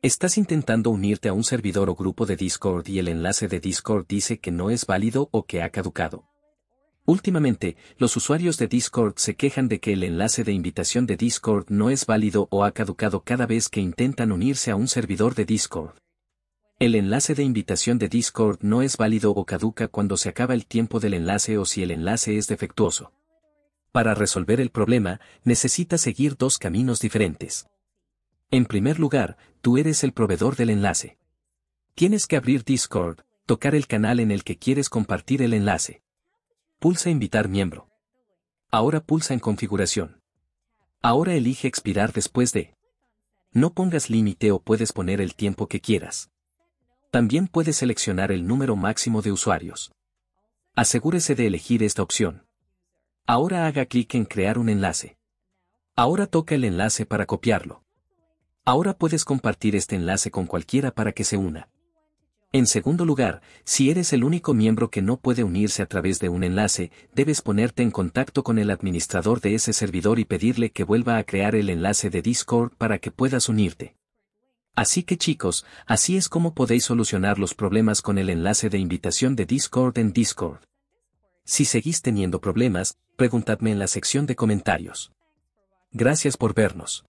Estás intentando unirte a un servidor o grupo de Discord y el enlace de Discord dice que no es válido o que ha caducado. Últimamente, los usuarios de Discord se quejan de que el enlace de invitación de Discord no es válido o ha caducado cada vez que intentan unirse a un servidor de Discord. El enlace de invitación de Discord no es válido o caduca cuando se acaba el tiempo del enlace o si el enlace es defectuoso. Para resolver el problema, necesitas seguir dos caminos diferentes. En primer lugar, tú eres el proveedor del enlace. Tienes que abrir Discord, tocar el canal en el que quieres compartir el enlace. Pulsa Invitar miembro. Ahora pulsa en Configuración. Ahora elige expirar después de. No pongas límite o puedes poner el tiempo que quieras. También puedes seleccionar el número máximo de usuarios. Asegúrese de elegir esta opción. Ahora haga clic en Crear un enlace. Ahora toca el enlace para copiarlo. Ahora puedes compartir este enlace con cualquiera para que se una. En segundo lugar, si eres el único miembro que no puede unirse a través de un enlace, debes ponerte en contacto con el administrador de ese servidor y pedirle que vuelva a crear el enlace de Discord para que puedas unirte. Así que chicos, así es como podéis solucionar los problemas con el enlace de invitación de Discord en Discord. Si seguís teniendo problemas, preguntadme en la sección de comentarios. Gracias por vernos.